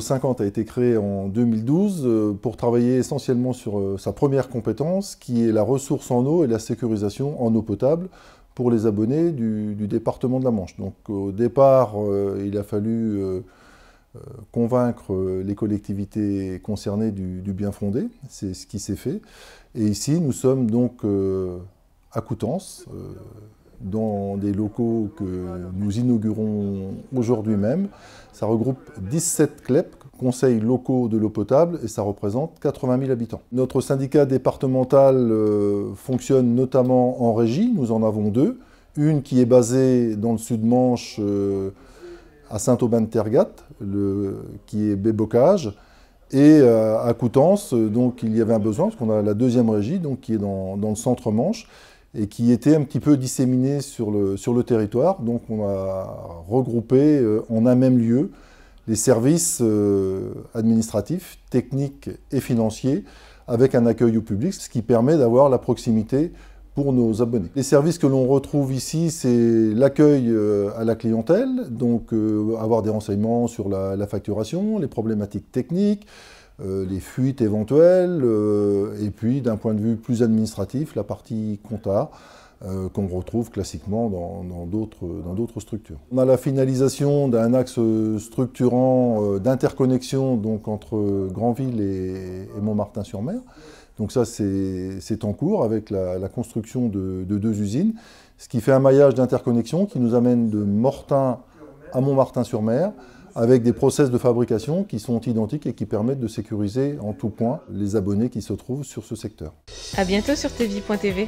50 a été créé en 2012 euh, pour travailler essentiellement sur euh, sa première compétence, qui est la ressource en eau et la sécurisation en eau potable pour les abonnés du, département de la Manche. Donc au départ, euh, il a fallu convaincre les collectivités concernées du, du bien fondé. C'est ce qui s'est fait. Et ici, nous sommes donc à Coutances dans des locaux que nous inaugurons aujourd'hui même. Ça regroupe 17 CLEP, conseils locaux de l'eau potable, et ça représente 80 000 habitants. Notre syndicat départemental euh, fonctionne notamment en régie, nous en avons deux. Une qui est basée dans le sud-manche euh, à Saint-Aubin-de-Tergat, qui est Bébocage, et euh, à Coutances, donc il y avait un besoin, parce qu'on a la deuxième régie, donc qui est dans, dans le centre-manche et qui étaient un petit peu disséminés sur le, sur le territoire. Donc on a regroupé euh, en un même lieu les services euh, administratifs, techniques et financiers avec un accueil au public, ce qui permet d'avoir la proximité pour nos abonnés. Les services que l'on retrouve ici, c'est l'accueil euh, à la clientèle, donc avoir des renseignements sur la, la facturation, les problématiques techniques, les euh, fuites éventuelles, euh, et puis d'un point de vue plus administratif, la partie compta, euh, qu'on retrouve classiquement dans d'autres structures. On a la finalisation d'un axe structurant d'interconnexion entre Granville et, et Montmartin-sur-Mer. Donc ça, c'est en cours avec la, construction de, de, deux usines, ce qui fait un maillage d'interconnexion qui nous amène de Mortain à Montmartin-sur-Mer, avec des process de fabrication qui sont identiques et qui permettent de sécuriser en tout point les abonnés qui se trouvent sur ce secteur. A bientôt sur tv.tv.